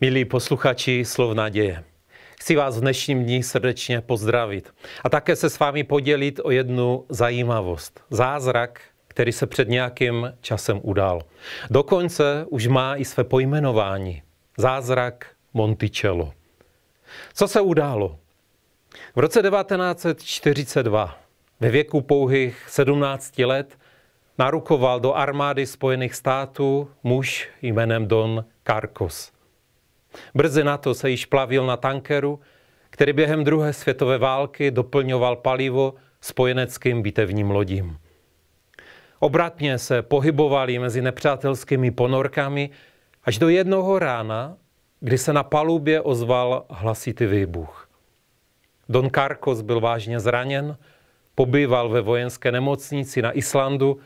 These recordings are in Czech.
Milí posluchači Slov naděje, chci vás v dnešním dní srdečně pozdravit a také se s vámi podělit o jednu zajímavost. Zázrak, který se před nějakým časem udal. Dokonce už má i své pojmenování. Zázrak Monticello. Co se událo? V roce 1942 ve věku pouhých 17 let narukoval do armády Spojených států muž jménem Don Carcos – Brzy na to se již plavil na tankeru, který během druhé světové války doplňoval palivo spojeneckým bitevním lodím. Obratně se pohybovali mezi nepřátelskými ponorkami až do jednoho rána, kdy se na palubě ozval hlasitý výbuch. Don Carcos byl vážně zraněn, pobýval ve vojenské nemocnici na Islandu.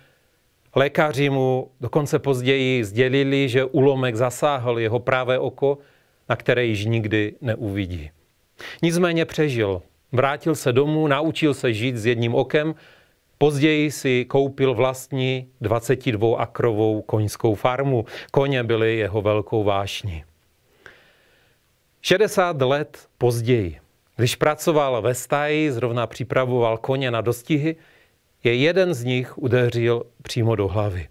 Lékaři mu dokonce později sdělili, že ulomek zasáhl jeho pravé oko a které již nikdy neuvidí. Nicméně přežil. Vrátil se domů, naučil se žít s jedním okem, později si koupil vlastní 22-akrovou koňskou farmu. Koně byly jeho velkou vášní. 60 let později, když pracoval ve stáji, zrovna připravoval koně na dostihy, je jeden z nich udeřil přímo do hlavy.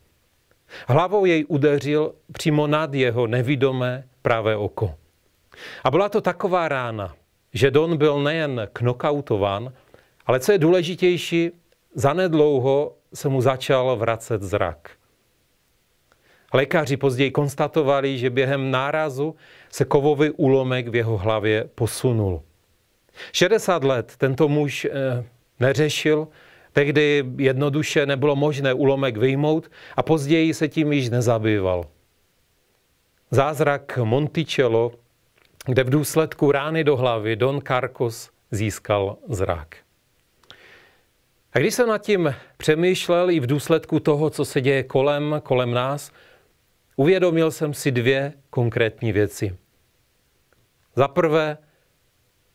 Hlavou jej udeřil přímo nad jeho nevidomé pravé oko. A byla to taková rána, že Don byl nejen knokautován, ale co je důležitější, zanedlouho se mu začal vracet zrak. Lékaři později konstatovali, že během nárazu se kovový úlomek v jeho hlavě posunul. 60 let tento muž eh, neřešil, tehdy jednoduše nebylo možné úlomek vyjmout a později se tím již nezabýval. Zázrak Monticello kde v důsledku rány do hlavy Don Carcos získal zrak. A když jsem nad tím přemýšlel i v důsledku toho, co se děje kolem, kolem nás, uvědomil jsem si dvě konkrétní věci. Za prvé,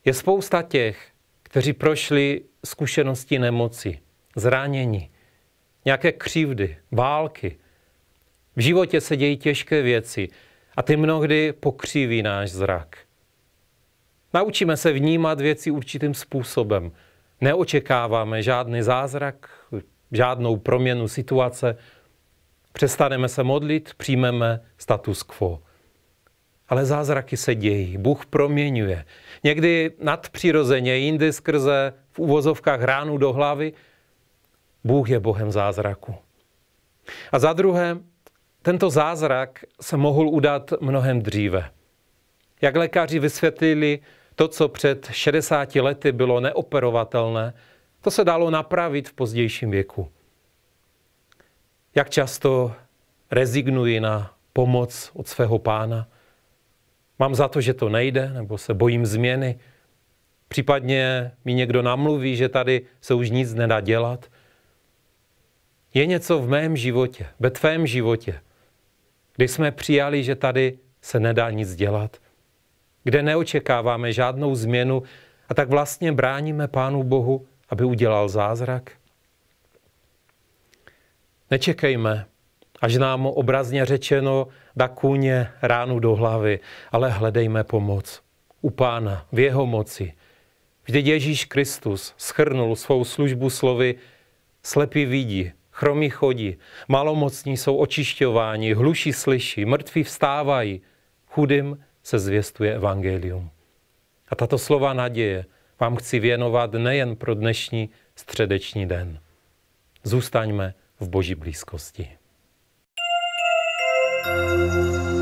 je spousta těch, kteří prošli zkušenosti nemoci, zranění, nějaké křivdy, války. V životě se dějí těžké věci, a ty mnohdy pokříví náš zrak. Naučíme se vnímat věci určitým způsobem. Neočekáváme žádný zázrak, žádnou proměnu situace. Přestaneme se modlit, přijmeme status quo. Ale zázraky se dějí, Bůh proměňuje. Někdy nadpřirozeně, jindy skrze v uvozovkách ránu do hlavy. Bůh je Bohem zázraku. A za druhé, tento zázrak se mohl udat mnohem dříve. Jak lékaři vysvětlili, to, co před 60 lety bylo neoperovatelné, to se dalo napravit v pozdějším věku. Jak často rezignuji na pomoc od svého pána? Mám za to, že to nejde, nebo se bojím změny? Případně mi někdo namluví, že tady se už nic nedá dělat? Je něco v mém životě, ve tvém životě, kdy jsme přijali, že tady se nedá nic dělat, kde neočekáváme žádnou změnu a tak vlastně bráníme Pánu Bohu, aby udělal zázrak. Nečekejme, až nám obrazně řečeno dá kůně ránu do hlavy, ale hledejme pomoc u Pána, v jeho moci. Vždyť Ježíš Kristus schrnul svou službu slovy slepý vidí, chromí chodí, malomocní jsou očišťováni, hluší slyší, mrtví vstávají, chudým se zvěstuje evangelium. A tato slova naděje vám chci věnovat nejen pro dnešní středeční den. Zůstaňme v boží blízkosti. thank you